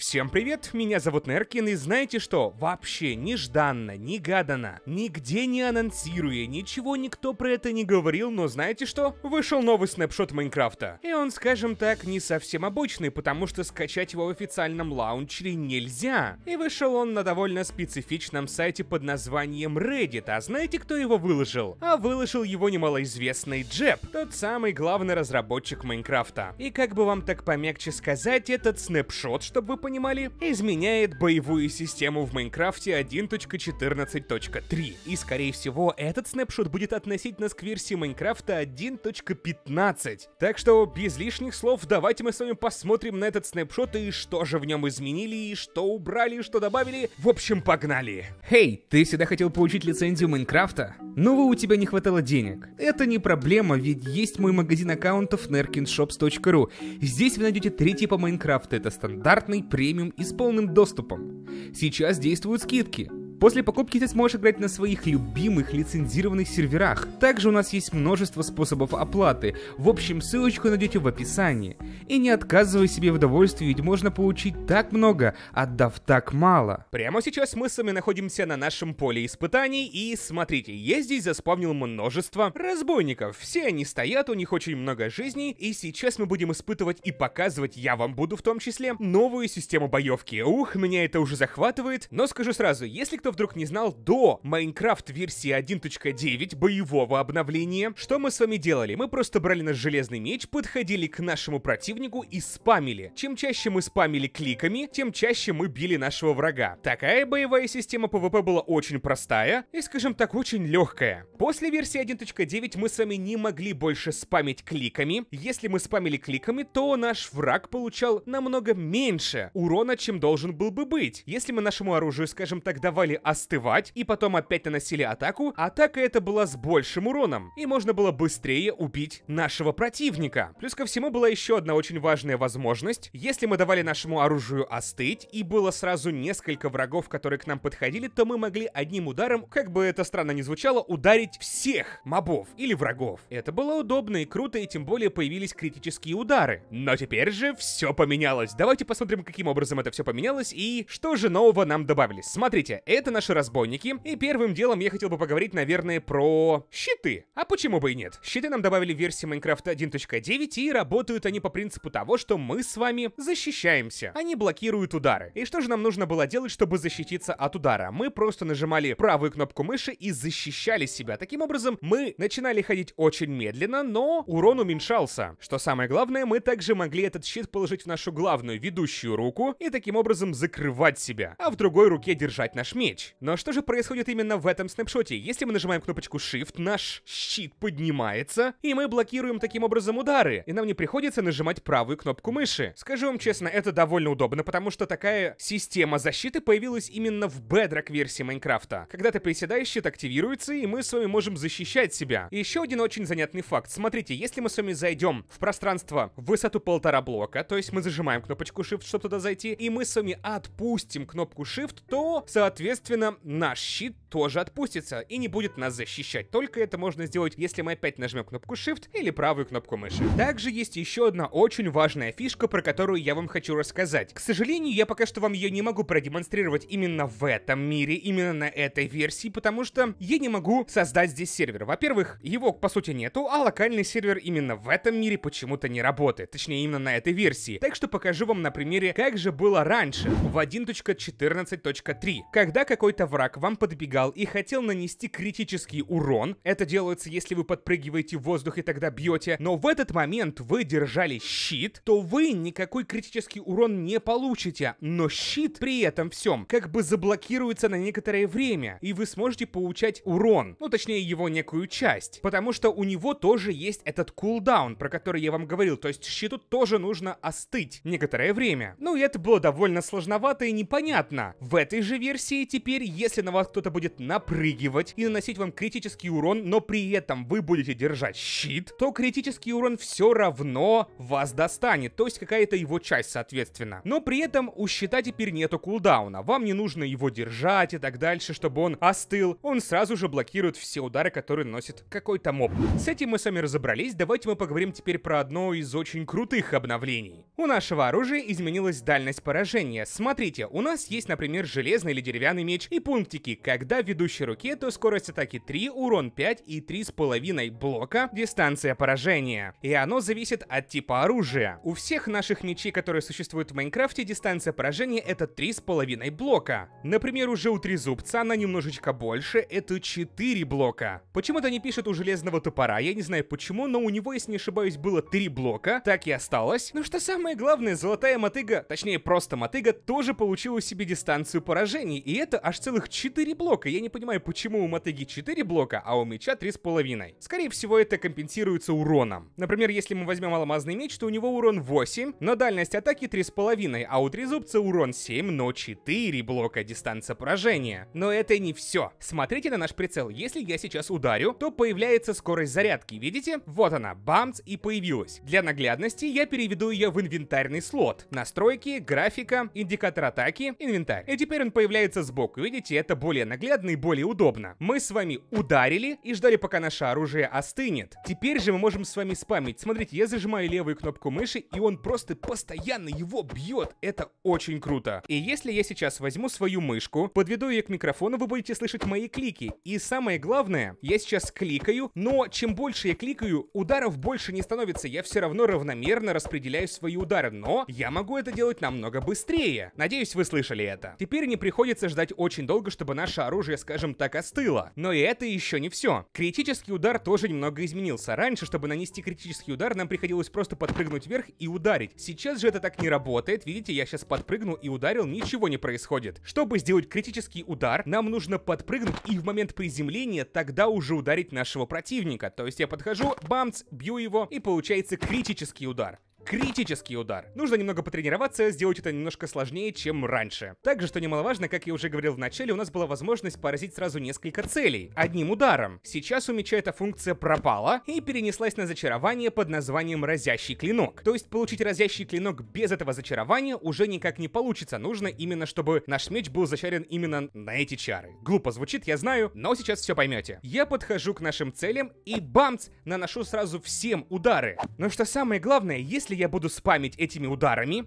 Всем привет, меня зовут Неркин, и знаете что? Вообще нежданно, негаданно, нигде не анонсируя, ничего никто про это не говорил, но знаете что? Вышел новый снэпшот Майнкрафта. И он, скажем так, не совсем обычный, потому что скачать его в официальном лаунчере нельзя. И вышел он на довольно специфичном сайте под названием Reddit, а знаете, кто его выложил? А выложил его немалоизвестный Джеб, тот самый главный разработчик Майнкрафта. И как бы вам так помягче сказать, этот снэпшот, чтобы вы понимали, изменяет боевую систему в Майнкрафте 1.14.3. И скорее всего этот снэпшот будет относительно к версии Майнкрафта 1.15. Так что без лишних слов давайте мы с вами посмотрим на этот снэпшот и что же в нем изменили, и что убрали, и что добавили. В общем, погнали. Хей, hey, ты всегда хотел получить лицензию Майнкрафта? Но ну, у тебя не хватало денег. Это не проблема, ведь есть мой магазин аккаунтов nerkinshops.ru. Здесь вы найдете три типа Майнкрафта. Это стандартный, премиум и с полным доступом. Сейчас действуют скидки. После покупки ты сможешь играть на своих любимых лицензированных серверах. Также у нас есть множество способов оплаты. В общем, ссылочку найдете в описании. И не отказывай себе в удовольствии, ведь можно получить так много, отдав так мало. Прямо сейчас мы с вами находимся на нашем поле испытаний, и смотрите, я здесь заспавнил множество разбойников. Все они стоят, у них очень много жизней, и сейчас мы будем испытывать и показывать, я вам буду в том числе, новую систему боевки. Ух, меня это уже захватывает, но скажу сразу, если кто кто вдруг не знал, до Minecraft версии 1.9 боевого обновления, что мы с вами делали? Мы просто брали наш железный меч, подходили к нашему противнику и спамили. Чем чаще мы спамили кликами, тем чаще мы били нашего врага. Такая боевая система PvP была очень простая и, скажем так, очень легкая. После версии 1.9 мы с вами не могли больше спамить кликами. Если мы спамили кликами, то наш враг получал намного меньше урона, чем должен был бы быть. Если мы нашему оружию, скажем так, давали остывать и потом опять наносили атаку, атака эта была с большим уроном, и можно было быстрее убить нашего противника. Плюс ко всему была еще одна очень важная возможность. Если мы давали нашему оружию остыть, и было сразу несколько врагов, которые к нам подходили, то мы могли одним ударом, как бы это странно ни звучало, ударить всех мобов или врагов. Это было удобно и круто, и тем более появились критические удары. Но теперь же все поменялось. Давайте посмотрим, каким образом это все поменялось и что же нового нам добавили. Смотрите, это это наши разбойники, и первым делом я хотел бы поговорить, наверное, про щиты. А почему бы и нет? Щиты нам добавили в версии Minecraft 1.9, и работают они по принципу того, что мы с вами защищаемся. Они блокируют удары. И что же нам нужно было делать, чтобы защититься от удара? Мы просто нажимали правую кнопку мыши и защищали себя. Таким образом, мы начинали ходить очень медленно, но урон уменьшался. Что самое главное, мы также могли этот щит положить в нашу главную ведущую руку и таким образом закрывать себя, а в другой руке держать наш меч речь. Но что же происходит именно в этом снапшоте? Если мы нажимаем кнопочку Shift, наш щит поднимается, и мы блокируем таким образом удары, и нам не приходится нажимать правую кнопку мыши. Скажу вам честно, это довольно удобно, потому что такая система защиты появилась именно в Bedrock версии Майнкрафта. Когда ты приседаешь, щит активируется, и мы с вами можем защищать себя. И еще один очень занятный факт. Смотрите, если мы с вами зайдем в пространство в высоту полтора блока, то есть мы зажимаем кнопочку Shift, чтобы туда зайти, и мы с вами отпустим кнопку Shift, то, соответственно, Естественно, наш щит тоже отпустится и не будет нас защищать. Только это можно сделать, если мы опять нажмем кнопку Shift или правую кнопку мыши. Также есть еще одна очень важная фишка, про которую я вам хочу рассказать. К сожалению, я пока что вам ее не могу продемонстрировать именно в этом мире, именно на этой версии, потому что я не могу создать здесь сервер. Во-первых, его по сути нету, а локальный сервер именно в этом мире почему-то не работает. Точнее, именно на этой версии. Так что покажу вам на примере, как же было раньше, в 1.14.3, когда какой-то враг вам подбегал убегал и хотел нанести критический урон. Это делается, если вы подпрыгиваете в воздух и тогда бьете. Но в этот момент вы держали щит, то вы никакой критический урон не получите. Но щит при этом всем как бы заблокируется на некоторое время, и вы сможете получать урон. Ну, точнее, его некую часть. Потому что у него тоже есть этот кулдаун, про который я вам говорил. То есть щиту тоже нужно остыть некоторое время. Ну, и это было довольно сложновато и непонятно. В этой же версии теперь, если на вас кто-то будет будет напрыгивать и наносить вам критический урон, но при этом вы будете держать щит, то критический урон все равно вас достанет, то есть какая-то его часть, соответственно. Но при этом у щита теперь нету кулдауна, вам не нужно его держать и так дальше, чтобы он остыл, он сразу же блокирует все удары, которые носит какой-то моб. С этим мы с вами разобрались, давайте мы поговорим теперь про одно из очень крутых обновлений. У нашего оружия изменилась дальность поражения. Смотрите, у нас есть, например, железный или деревянный меч и пунктики. Когда ведущей руке, то скорость атаки 3, урон 5 и 3,5 блока, дистанция поражения. И оно зависит от типа оружия. У всех наших мечей, которые существуют в Майнкрафте, дистанция поражения это 3,5 блока. Например, уже у Трезубца она немножечко больше, это 4 блока. Почему-то не пишет у Железного Топора, я не знаю почему, но у него, если не ошибаюсь, было 3 блока, так и осталось. Но ну что самое главное, Золотая Мотыга, точнее просто Мотыга, тоже получила себе дистанцию поражений, и это аж целых 4 блока, я не понимаю, почему у мотыги 4 блока, а у меча 3,5. Скорее всего, это компенсируется уроном. Например, если мы возьмем алмазный меч, то у него урон 8, но дальность атаки 3,5, а у трезубца урон 7, но 4 блока дистанция поражения. Но это не все. Смотрите на наш прицел. Если я сейчас ударю, то появляется скорость зарядки. Видите? Вот она, бамц и появилась. Для наглядности я переведу ее в инвентарный слот. Настройки, графика, индикатор атаки, инвентарь. И теперь он появляется сбоку. Видите, это более наглядно более удобно. Мы с вами ударили и ждали, пока наше оружие остынет. Теперь же мы можем с вами спамить. Смотрите, я зажимаю левую кнопку мыши, и он просто постоянно его бьет. Это очень круто. И если я сейчас возьму свою мышку, подведу ее к микрофону, вы будете слышать мои клики. И самое главное, я сейчас кликаю, но чем больше я кликаю, ударов больше не становится. Я все равно равномерно распределяю свои удары, но я могу это делать намного быстрее. Надеюсь, вы слышали это. Теперь не приходится ждать очень долго, чтобы наше оружие уже, скажем так, остыло. Но и это еще не все. Критический удар тоже немного изменился. Раньше, чтобы нанести критический удар, нам приходилось просто подпрыгнуть вверх и ударить. Сейчас же это так не работает. Видите, я сейчас подпрыгнул и ударил, ничего не происходит. Чтобы сделать критический удар, нам нужно подпрыгнуть и в момент приземления тогда уже ударить нашего противника. То есть я подхожу, бамц, бью его, и получается критический удар критический удар. Нужно немного потренироваться, сделать это немножко сложнее, чем раньше. Также, что немаловажно, как я уже говорил в начале, у нас была возможность поразить сразу несколько целей, одним ударом. Сейчас у меча эта функция пропала и перенеслась на зачарование под названием «разящий клинок». То есть получить разящий клинок без этого зачарования уже никак не получится, нужно именно, чтобы наш меч был зачарен именно на эти чары. Глупо звучит, я знаю, но сейчас все поймете. Я подхожу к нашим целям и бамц, наношу сразу всем удары. Но что самое главное, если если я буду спамить этими ударами,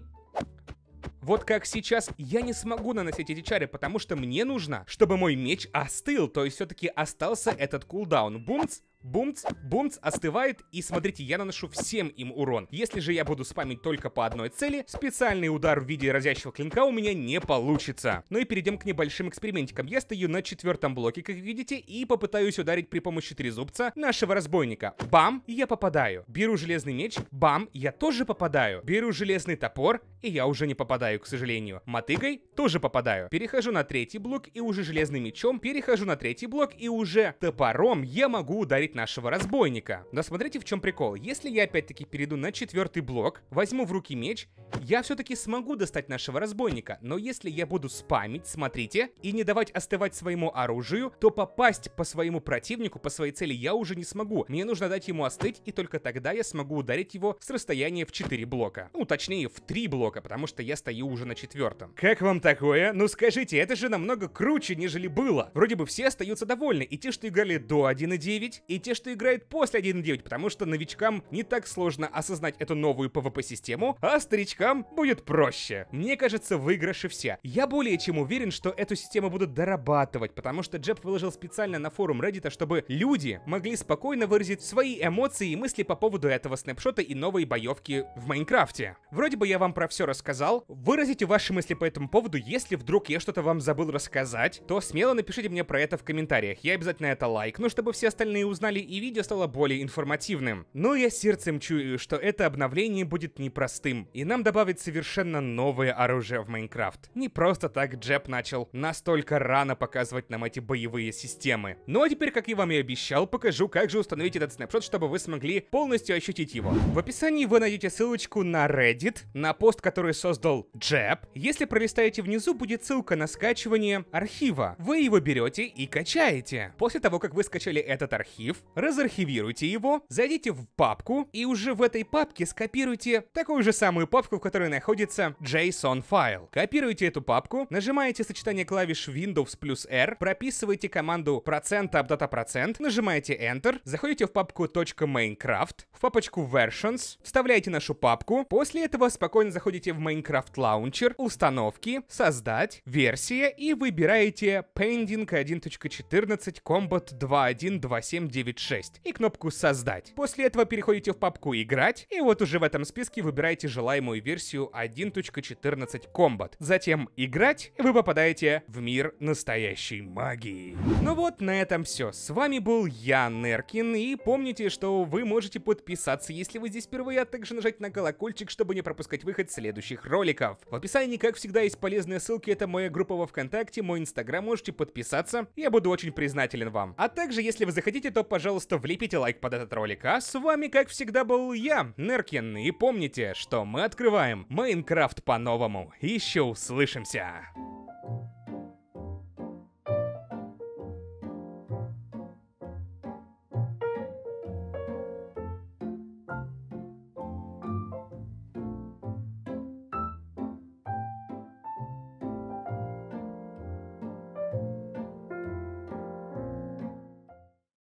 вот как сейчас я не смогу наносить эти чары, потому что мне нужно, чтобы мой меч остыл, то есть все-таки остался этот кулдаун. Бумц, Бумц, бумц остывает, и смотрите, я наношу всем им урон. Если же я буду спамить только по одной цели, специальный удар в виде разящего клинка у меня не получится. Ну и перейдем к небольшим экспериментикам. Я стою на четвертом блоке, как видите, и попытаюсь ударить при помощи трезубца нашего разбойника. Бам, я попадаю. Беру железный меч, бам, я тоже попадаю. Беру железный топор, и я уже не попадаю, к сожалению. Мотыгой тоже попадаю. Перехожу на третий блок, и уже железным мечом перехожу на третий блок, и уже топором я могу ударить одолеть нашего разбойника. Но смотрите, в чем прикол. Если я опять-таки перейду на четвертый блок, возьму в руки меч, я все-таки смогу достать нашего разбойника. Но если я буду спамить, смотрите, и не давать остывать своему оружию, то попасть по своему противнику, по своей цели я уже не смогу. Мне нужно дать ему остыть, и только тогда я смогу ударить его с расстояния в 4 блока. Ну, точнее, в 3 блока, потому что я стою уже на четвертом. Как вам такое? Ну скажите, это же намного круче, нежели было. Вроде бы все остаются довольны. И те, что играли до 1.9, и те, что играют после 1.9, потому что новичкам не так сложно осознать эту новую PvP-систему, а старичкам будет проще. Мне кажется, выигрыши все. Я более чем уверен, что эту систему будут дорабатывать, потому что Джеб выложил специально на форум Reddit, чтобы люди могли спокойно выразить свои эмоции и мысли по поводу этого снапшота и новой боевки в Майнкрафте. Вроде бы я вам про все рассказал. Выразите ваши мысли по этому поводу, если вдруг я что-то вам забыл рассказать, то смело напишите мне про это в комментариях. Я обязательно это лайкну, чтобы все остальные узнали обновляли, и видео стало более информативным. Но я сердцем чую, что это обновление будет непростым, и нам добавят совершенно новое оружие в Майнкрафт. Не просто так Джеб начал настолько рано показывать нам эти боевые системы. Ну а теперь, как я вам и обещал, покажу, как же установить этот снапшот, чтобы вы смогли полностью ощутить его. В описании вы найдете ссылочку на Reddit, на пост, который создал Джеб. Если пролистаете внизу, будет ссылка на скачивание архива. Вы его берете и качаете. После того, как вы скачали этот архив, разархивируйте его, зайдите в папку и уже в этой папке скопируйте такую же самую папку, в которой находится JSON файл. Копируйте эту папку, нажимаете сочетание клавиш Windows плюс R, прописываете команду процент нажимаете Enter, заходите в папку .minecraft, в папочку versions, вставляете нашу папку, после этого спокойно заходите в Minecraft Launcher, установки, создать, версия и выбираете pending 1.14 combat 2.1.2.7.9 и кнопку «Создать». После этого переходите в папку «Играть», и вот уже в этом списке выбираете желаемую версию 1.14 Combat. Затем «Играть», и вы попадаете в мир настоящей магии. Ну вот, на этом все. С вами был я, Неркин, и помните, что вы можете подписаться, если вы здесь впервые, а также нажать на колокольчик, чтобы не пропускать выход следующих роликов. В описании, как всегда, есть полезные ссылки, это моя группа во Вконтакте, мой Инстаграм, можете подписаться, я буду очень признателен вам. А также, если вы захотите, то пожалуйста, влепите лайк под этот ролик. А с вами, как всегда, был я, Неркин. И помните, что мы открываем Майнкрафт по-новому. Еще услышимся!